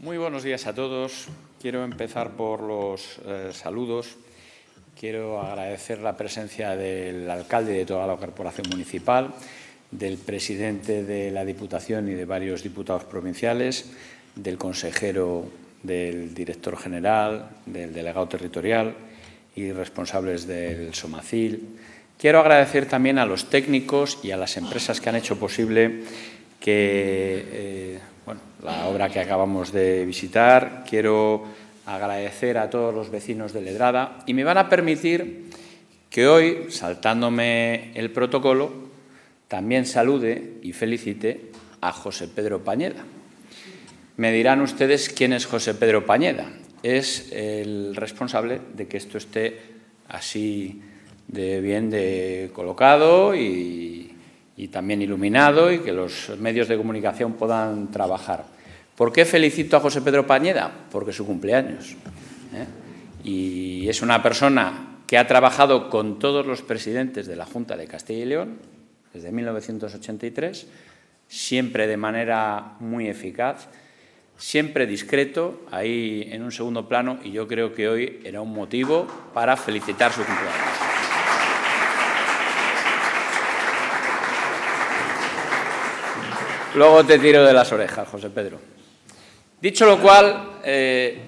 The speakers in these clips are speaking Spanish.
Muy buenos días a todos. Quiero empezar por los eh, saludos. Quiero agradecer la presencia del alcalde de toda la corporación municipal, del presidente de la Diputación y de varios diputados provinciales, del consejero, del director general, del delegado territorial y responsables del SOMACIL. Quiero agradecer también a los técnicos y a las empresas que han hecho posible que eh, bueno, la obra que acabamos de visitar. Quiero agradecer a todos los vecinos de Ledrada y me van a permitir que hoy, saltándome el protocolo, también salude y felicite a José Pedro Pañeda. Me dirán ustedes quién es José Pedro Pañeda. Es el responsable de que esto esté así de bien de colocado y y también iluminado y que los medios de comunicación puedan trabajar. ¿Por qué felicito a José Pedro Pañeda? Porque es su cumpleaños. ¿eh? Y es una persona que ha trabajado con todos los presidentes de la Junta de Castilla y León desde 1983, siempre de manera muy eficaz, siempre discreto, ahí en un segundo plano, y yo creo que hoy era un motivo para felicitar su cumpleaños. Luego te tiro de las orejas, José Pedro. Dicho lo cual, eh,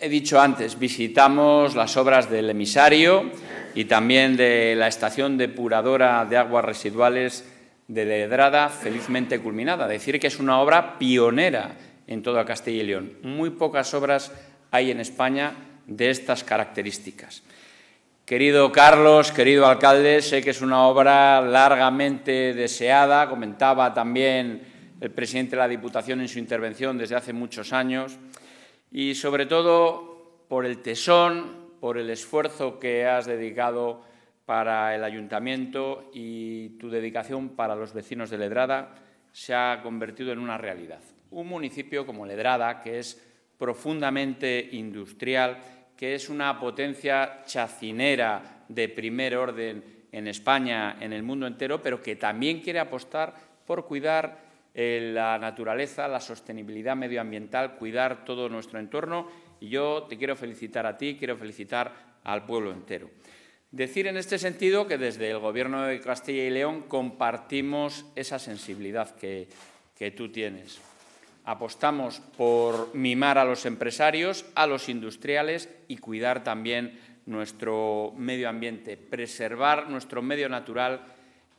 he dicho antes, visitamos las obras del emisario y también de la estación depuradora de aguas residuales de Ledrada, felizmente culminada. Decir que es una obra pionera en toda Castilla y León. Muy pocas obras hay en España de estas características. Querido Carlos, querido alcalde, sé que es una obra largamente deseada. Comentaba también el presidente de la Diputación en su intervención desde hace muchos años y, sobre todo, por el tesón, por el esfuerzo que has dedicado para el ayuntamiento y tu dedicación para los vecinos de Ledrada se ha convertido en una realidad. Un municipio como Ledrada, que es profundamente industrial, que es una potencia chacinera de primer orden en España, en el mundo entero, pero que también quiere apostar por cuidar eh, la naturaleza, la sostenibilidad medioambiental, cuidar todo nuestro entorno. Y yo te quiero felicitar a ti, quiero felicitar al pueblo entero. Decir en este sentido que desde el Gobierno de Castilla y León compartimos esa sensibilidad que, que tú tienes. Apostamos por mimar a los empresarios, a los industriales y cuidar también nuestro medio ambiente, preservar nuestro medio natural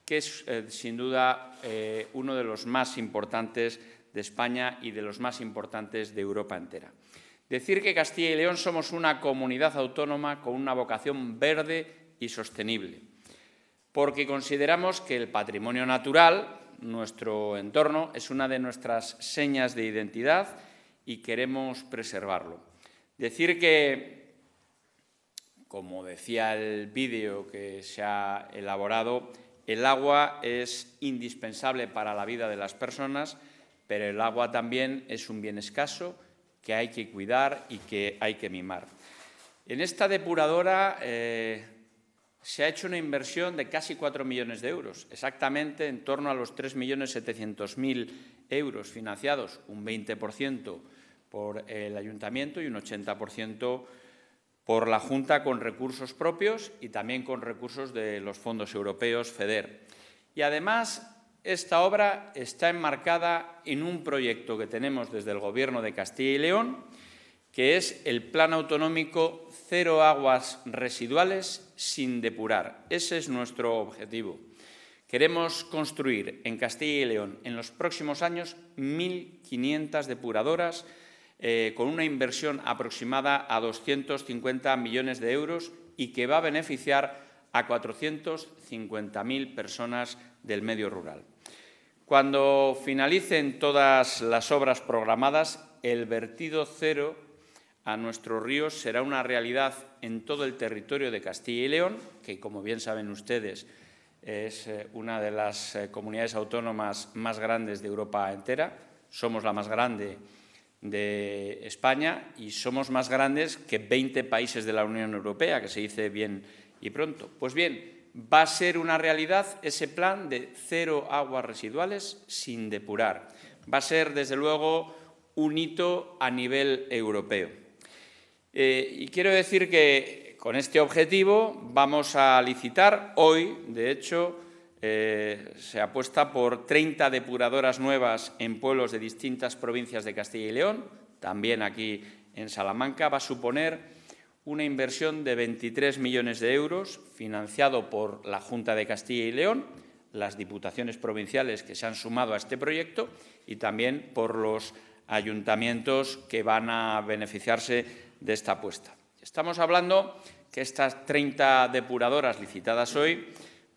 que es eh, sin duda eh, uno de los más importantes de España y de los más importantes de Europa entera. Decir que Castilla y León somos una comunidad autónoma con una vocación verde y sostenible, porque consideramos que el patrimonio natural, nuestro entorno, es una de nuestras señas de identidad y queremos preservarlo. Decir que, como decía el vídeo que se ha elaborado, el agua es indispensable para la vida de las personas, pero el agua también es un bien escaso que hay que cuidar y que hay que mimar. En esta depuradora eh, se ha hecho una inversión de casi 4 millones de euros, exactamente en torno a los 3.700.000 euros financiados, un 20% por el ayuntamiento y un 80% por la Junta con recursos propios y también con recursos de los fondos europeos FEDER. Y además, esta obra está enmarcada en un proyecto que tenemos desde el Gobierno de Castilla y León, que es el Plan Autonómico Cero Aguas Residuales sin depurar. Ese es nuestro objetivo. Queremos construir en Castilla y León en los próximos años 1.500 depuradoras eh, con una inversión aproximada a 250 millones de euros y que va a beneficiar a 450.000 personas del medio rural. Cuando finalicen todas las obras programadas, el vertido cero a nuestros ríos será una realidad en todo el territorio de Castilla y León, que como bien saben ustedes es eh, una de las eh, comunidades autónomas más grandes de Europa entera. Somos la más grande de España y somos más grandes que 20 países de la Unión Europea, que se dice bien y pronto. Pues bien, va a ser una realidad ese plan de cero aguas residuales sin depurar. Va a ser, desde luego, un hito a nivel europeo. Eh, y quiero decir que con este objetivo vamos a licitar hoy, de hecho, eh, se apuesta por 30 depuradoras nuevas en pueblos de distintas provincias de Castilla y León, también aquí en Salamanca. Va a suponer una inversión de 23 millones de euros, financiado por la Junta de Castilla y León, las diputaciones provinciales que se han sumado a este proyecto y también por los ayuntamientos que van a beneficiarse de esta apuesta. Estamos hablando que estas 30 depuradoras licitadas hoy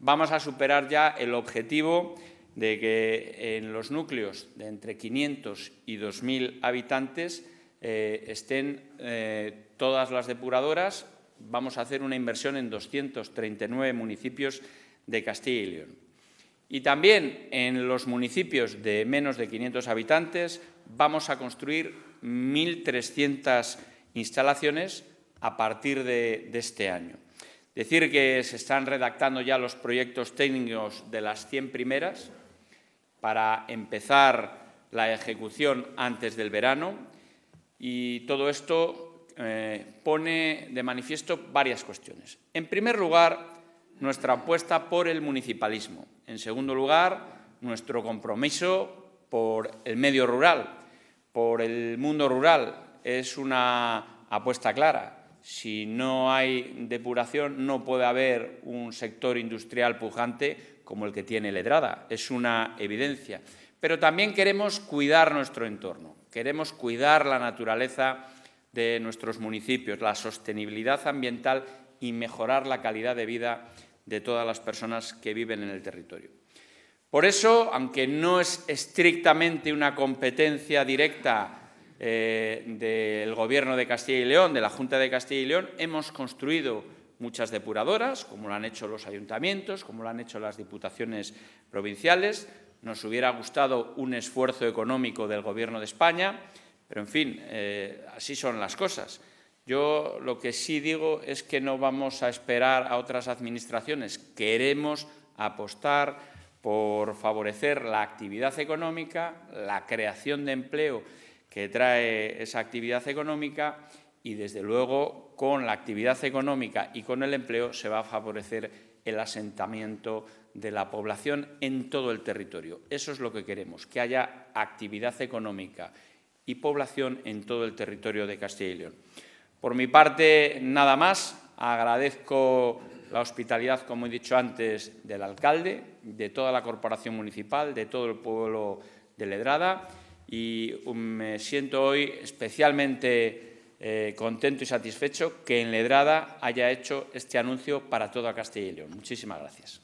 vamos a superar ya el objetivo de que en los núcleos de entre 500 y 2.000 habitantes eh, estén eh, todas las depuradoras. Vamos a hacer una inversión en 239 municipios de Castilla y León. Y también en los municipios de menos de 500 habitantes vamos a construir 1.300 instalaciones a partir de este año. Decir que se están redactando ya los proyectos técnicos de las 100 primeras para empezar la ejecución antes del verano y todo esto eh, pone de manifiesto varias cuestiones. En primer lugar, nuestra apuesta por el municipalismo. En segundo lugar, nuestro compromiso por el medio rural, por el mundo rural. Es una apuesta clara. Si no hay depuración, no puede haber un sector industrial pujante como el que tiene Ledrada. Es una evidencia. Pero también queremos cuidar nuestro entorno, queremos cuidar la naturaleza de nuestros municipios, la sostenibilidad ambiental y mejorar la calidad de vida de todas las personas que viven en el territorio. Por eso, aunque no es estrictamente una competencia directa eh, del Gobierno de Castilla y León, de la Junta de Castilla y León, hemos construido muchas depuradoras, como lo han hecho los ayuntamientos, como lo han hecho las diputaciones provinciales. Nos hubiera gustado un esfuerzo económico del Gobierno de España, pero, en fin, eh, así son las cosas. Yo lo que sí digo es que no vamos a esperar a otras administraciones. Queremos apostar por favorecer la actividad económica, la creación de empleo que trae esa actividad económica y, desde luego, con la actividad económica y con el empleo se va a favorecer el asentamiento de la población en todo el territorio. Eso es lo que queremos, que haya actividad económica y población en todo el territorio de Castilla y León. Por mi parte, nada más. Agradezco la hospitalidad, como he dicho antes, del alcalde, de toda la corporación municipal, de todo el pueblo de Ledrada y um, me siento hoy especialmente eh, contento y satisfecho que en haya hecho este anuncio para toda Castilla y León. Muchísimas gracias.